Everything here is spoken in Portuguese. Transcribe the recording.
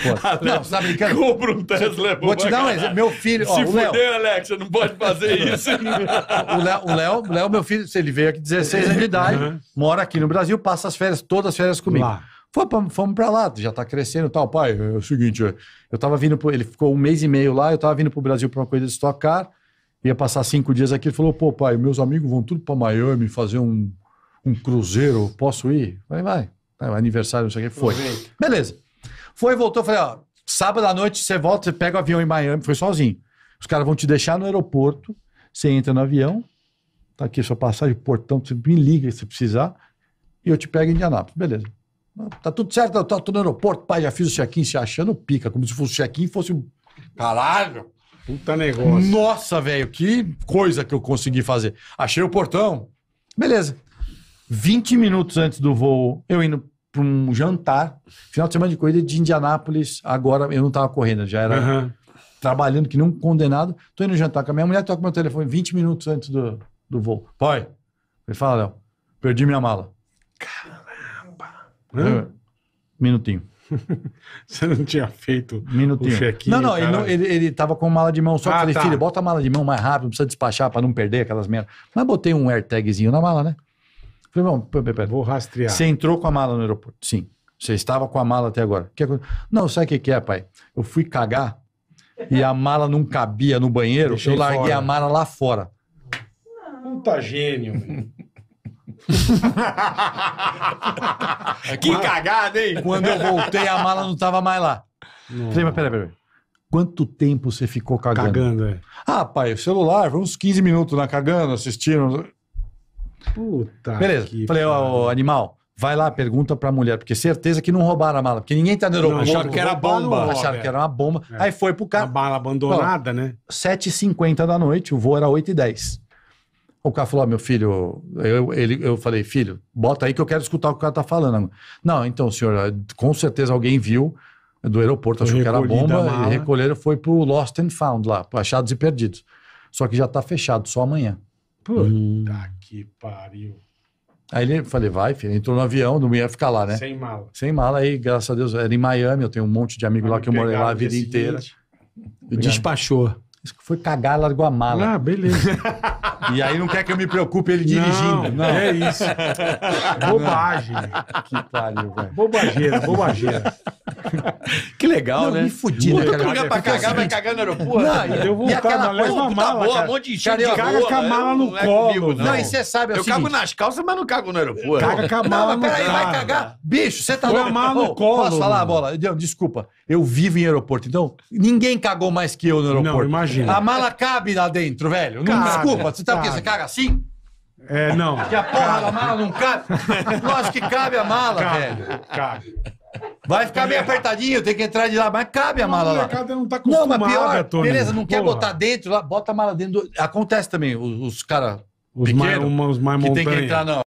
pô. Alex, não, você tá brincando? Compra um Tesla. É Vou te dar um exemplo. Meu filho, Se o Alex, você não pode fazer isso. o Léo, o Léo, o Léo, meu filho, ele veio aqui 16 anos de idade, uhum. mora aqui no Brasil, passa as férias, todas as férias comigo. Lá. Fomos, fomos pra lá, já tá crescendo e tal. Pai, é o seguinte, eu tava vindo, pro, ele ficou um mês e meio lá, eu tava vindo pro Brasil pra uma coisa de Stock Car, ia passar cinco dias aqui, ele falou, pô pai, meus amigos vão tudo pra Miami fazer um, um cruzeiro, posso ir? Vai, vai. Aniversário, não sei o que, foi. Beleza. Foi, voltou, falei, ó, sábado à noite você volta, você pega o avião em Miami, foi sozinho. Os caras vão te deixar no aeroporto, você entra no avião, tá aqui sua passagem, portão, você me liga se precisar, e eu te pego em Indianápolis, beleza. Ah, tá tudo certo, eu tá tudo no aeroporto, pai, já fiz o check-in, se achando pica, como se fosse o check-in fosse um... Caralho! Puta negócio. Nossa, velho, que coisa que eu consegui fazer. Achei o portão. Beleza. 20 minutos antes do voo, eu indo para um jantar, final de semana de corrida de Indianápolis. Agora eu não estava correndo, já era uhum. trabalhando que nem um condenado. Estou indo jantar com a minha mulher, toca meu telefone 20 minutos antes do, do voo. Pai, ele fala, Léo, perdi minha mala. Caramba! Hã? Minutinho. Você não tinha feito Minutinho. o check-in? Não, não, caralho. ele, estava com mala de mão só. Ah, falei, tá. filho, bota a mala de mão mais rápido, precisa despachar para não perder aquelas merdas. Mas botei um AirTagzinho na mala, né? Falei, não, pera, pera. Vou rastrear. Você entrou com a mala no aeroporto? Sim. Você estava com a mala até agora. Que é não, sabe o que, que é, pai? Eu fui cagar e a mala não cabia no banheiro. Deixei eu larguei fora. a mala lá fora. Puta gênio. que cagada, hein? Quando eu voltei, a mala não estava mais lá. Não. Falei, mas peraí, peraí. Quanto tempo você ficou cagando? Cagando, é. Ah, pai, o celular, uns 15 minutos na cagando, assistindo. Puta. Beleza. Falei, ó, animal, vai lá, pergunta pra mulher, porque certeza que não roubaram a mala, porque ninguém tá no aeroporto. acharam que era bomba. Acharam que era uma bomba. É. Aí foi pro A cara. bala abandonada, né? 7h50 da noite, o voo era 8h10. O cara falou: ó, meu filho, eu, ele, eu falei, filho, bota aí que eu quero escutar o que o cara tá falando. Não, então, senhor, com certeza alguém viu do aeroporto, achou que era bomba, e recolheram, foi pro Lost and Found lá, pro Achados e Perdidos. Só que já tá fechado, só amanhã. Puta hum. que pariu. Aí ele falei, vai, filho. Entrou no avião, não ia ficar lá, né? Sem mala. Sem mala, aí, graças a Deus, era em Miami, eu tenho um monte de amigo Vai lá que eu morei lá a vida seguinte. inteira. Despachou. Foi cagar, largou a mala. Ah, beleza. E aí não quer que eu me preocupe ele dirigindo. Não, não. é isso. Bobagem. Que pariu, velho. Bobageira, bobageira. Que legal, não, né? Me fudi, Puta outro lugar pra cagar, vai assim. cagar no aeroporto. Não, né? eu vou voltar na mesma uma mala, boa, cara. um monte de cara, eu caga com a né? mala no é colo. Não, e você sabe, eu é cago nas calças, mas não cago no aeroporto. Caga com a mala no colo. Peraí, vai cagar. Bicho, você tá dando mala no colo. Posso falar, a bola? Desculpa, eu vivo em aeroporto, então ninguém cagou mais que eu no aeroporto. Não, imagina. A mala cabe lá dentro, velho. Não, desculpa, você tá o Você caga assim? É, não. Que a porra cabe. da mala não cabe? Lógico que cabe a mala, cabe, velho. Cabe. Vai ficar meio apertadinho, tem que entrar de lá, mas cabe a mala lá. não tá acostumado, Não, mas pior, Tony. beleza, não quer botar dentro lá, bota a mala dentro. do- Acontece também, os, os caras Os mais, os mais que tem que entrar não.